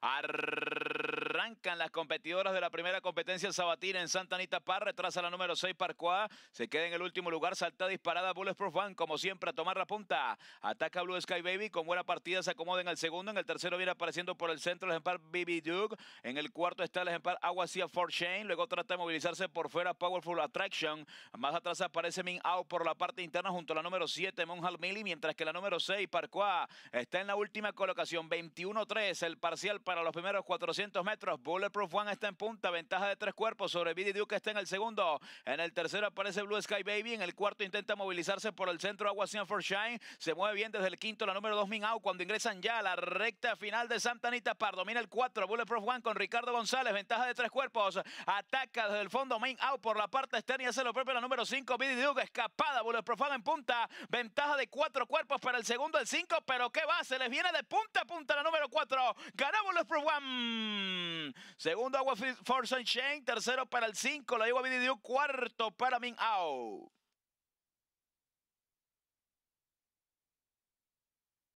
Arrrrr las competidoras de la primera competencia sabatina en Santa Anita Par, retrasa la número 6 Parcoa, se queda en el último lugar, salta disparada Bulletproof Fan como siempre a tomar la punta, ataca Blue Sky Baby, con buena partida se acomoda en el segundo, en el tercero viene apareciendo por el centro el ejemplar BB Duke, en el cuarto está el ejemplar Aguacía Fort Shane, luego trata de movilizarse por fuera Powerful Attraction, más atrás aparece Min Out por la parte interna junto a la número 7 Monhal Millie, mientras que la número 6 Parcoa está en la última colocación, 21-3 el parcial para los primeros 400 metros, Bulletproof One está en punta, ventaja de tres cuerpos sobre Billy Duke está en el segundo. En el tercero aparece Blue Sky Baby, en el cuarto intenta movilizarse por el centro Agua for Shine. Se mueve bien desde el quinto, la número 2 Minau, cuando ingresan ya a la recta final de Santa Anita Pardo. Domina el 4, Bulletproof One con Ricardo González, ventaja de tres cuerpos. Ataca desde el fondo Minau por la parte externa y hace lo propio la número 5, Billy Duke, escapada, Bulletproof One en punta. Ventaja de cuatro cuerpos para el segundo, el 5, pero ¿qué va? Se les viene de punta a punta la número 4. Ganamos los Pro One. Segundo, agua and Shane. Tercero para el 5, la digo a Cuarto para Min